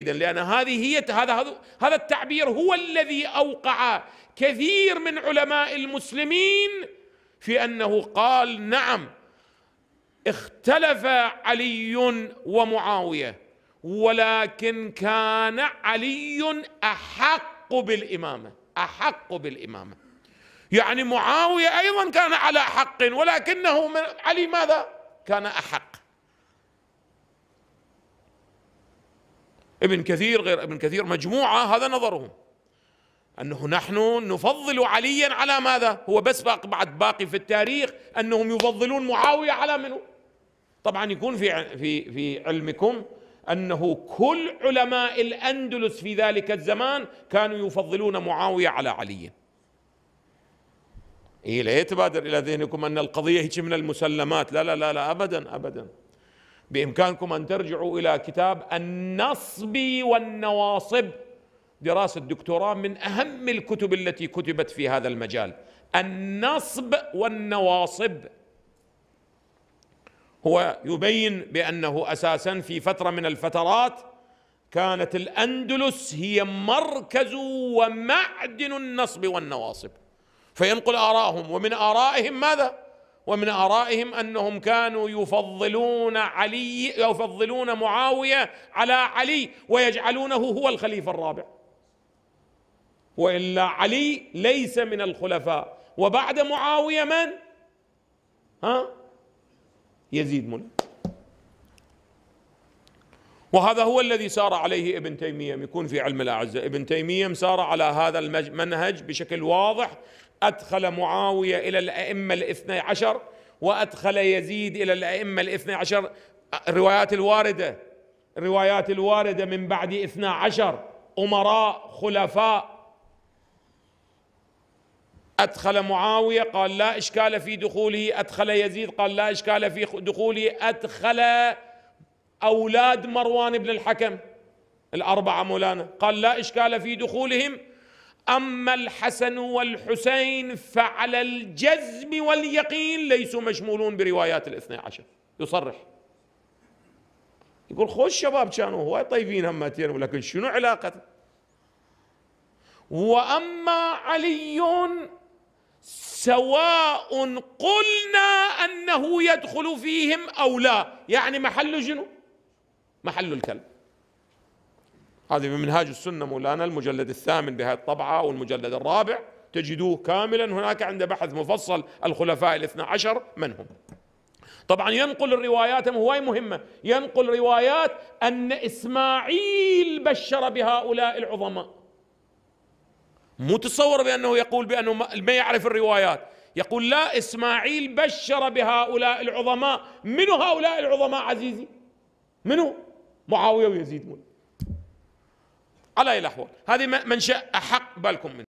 لان هذه هي هذا هذا التعبير هو الذي اوقع كثير من علماء المسلمين في انه قال نعم اختلف علي ومعاويه ولكن كان علي احق بالامامه احق بالامامه يعني معاويه ايضا كان على حق ولكنه من علي ماذا كان احق ابن كثير غير ابن كثير مجموعة هذا نظرهم أنه نحن نفضل عليا على ماذا هو بس بعد باقي في التاريخ أنهم يفضلون معاوية على منه طبعا يكون في في في علمكم انه كل علماء الاندلس في ذلك الزمان كانوا يفضلون معاويه على علي. إيه لا يتبادر الى ذهنكم ان القضيه هيك من المسلمات، لا لا لا لا ابدا ابدا. بإمكانكم أن ترجعوا إلى كتاب النصب والنواصب دراسة دكتوراه من أهم الكتب التي كتبت في هذا المجال النصب والنواصب هو يبين بأنه أساسا في فترة من الفترات كانت الأندلس هي مركز ومعدن النصب والنواصب فينقل آراءهم ومن آرائهم ماذا؟ ومن ارائهم انهم كانوا يفضلون علي يفضلون معاويه على علي ويجعلونه هو الخليفه الرابع والا علي ليس من الخلفاء وبعد معاويه من؟ ها؟ يزيد منى وهذا هو الذي سار عليه ابن تيمية يكون في علم الأعزة ابن تيمية سار على هذا المنهج بشكل واضح أدخل معاوية إلى الأئمة الاثني عشر وأدخل يزيد إلى الأئمة الاثني عشر الروايات الواردة الروايات الواردة من بعد اثنى عشر أمراء خلفاء أدخل معاوية قال لا إشكال في دخوله أدخل يزيد قال لا إشكال في دخوله أدخل أولاد مروان بن الحكم الأربعة مولانا قال لا إشكال في دخولهم أما الحسن والحسين فعلى الجزم واليقين ليسوا مشمولون بروايات الاثنى عشر يصرح يقول خوش شباب كانوا هواي طيبين همتين ولكن شنو علاقته وأما علي سواء قلنا أنه يدخل فيهم أو لا يعني محل شنو محل الكلب هذه من منهاج السنة مولانا المجلد الثامن بهذه الطبعة والمجلد الرابع تجدوه كاملا هناك عند بحث مفصل الخلفاء الاثنى عشر من هم طبعا ينقل الروايات هواي مهمة ينقل روايات أن إسماعيل بشر بهؤلاء العظماء مو بأنه يقول بأنه ما يعرف الروايات يقول لا إسماعيل بشر بهؤلاء العظماء من هؤلاء العظماء عزيزي منو معاويه ويزيد على اي الاحوال هذه منشا احق بالكم منه